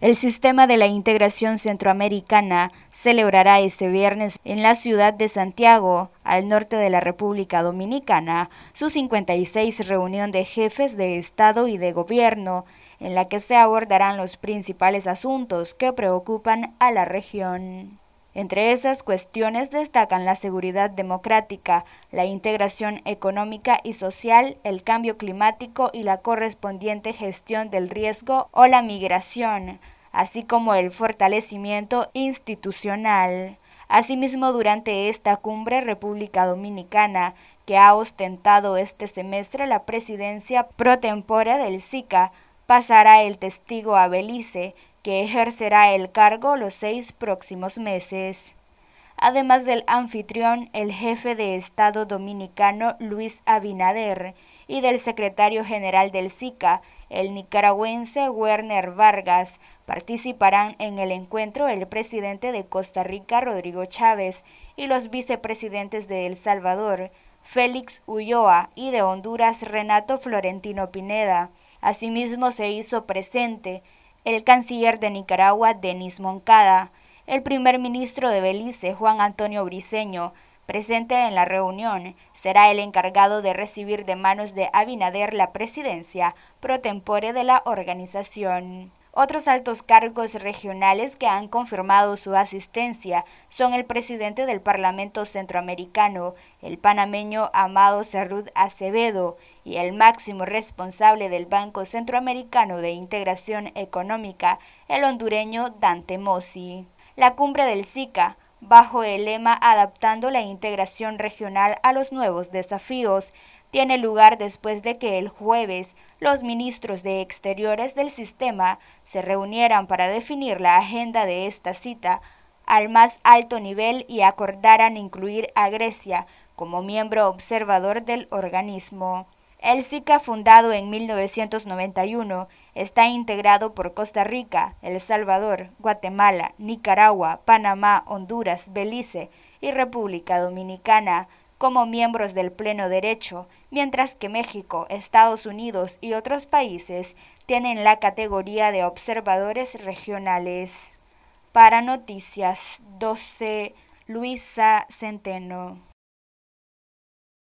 El Sistema de la Integración Centroamericana celebrará este viernes en la ciudad de Santiago, al norte de la República Dominicana, su 56 reunión de jefes de Estado y de Gobierno, en la que se abordarán los principales asuntos que preocupan a la región. Entre esas cuestiones destacan la seguridad democrática, la integración económica y social, el cambio climático y la correspondiente gestión del riesgo o la migración, así como el fortalecimiento institucional. Asimismo, durante esta cumbre, República Dominicana, que ha ostentado este semestre la presidencia pro tempora del SICA, pasará el testigo a Belice, que ejercerá el cargo los seis próximos meses. Además del anfitrión, el jefe de Estado dominicano Luis Abinader y del secretario general del SICA, el nicaragüense Werner Vargas, participarán en el encuentro el presidente de Costa Rica Rodrigo Chávez y los vicepresidentes de El Salvador, Félix Ulloa y de Honduras Renato Florentino Pineda. Asimismo se hizo presente el canciller de Nicaragua, Denis Moncada, el primer ministro de Belice, Juan Antonio Briceño, presente en la reunión, será el encargado de recibir de manos de Abinader la presidencia pro tempore de la organización. Otros altos cargos regionales que han confirmado su asistencia son el presidente del Parlamento Centroamericano, el panameño Amado Cerrud Acevedo, y el máximo responsable del Banco Centroamericano de Integración Económica, el hondureño Dante Mossi. La cumbre del SICA bajo el lema Adaptando la integración regional a los nuevos desafíos, tiene lugar después de que el jueves los ministros de Exteriores del sistema se reunieran para definir la agenda de esta cita al más alto nivel y acordaran incluir a Grecia como miembro observador del organismo. El SICA, fundado en 1991, está integrado por Costa Rica, El Salvador, Guatemala, Nicaragua, Panamá, Honduras, Belice y República Dominicana como miembros del pleno derecho, mientras que México, Estados Unidos y otros países tienen la categoría de observadores regionales. Para Noticias 12, Luisa Centeno.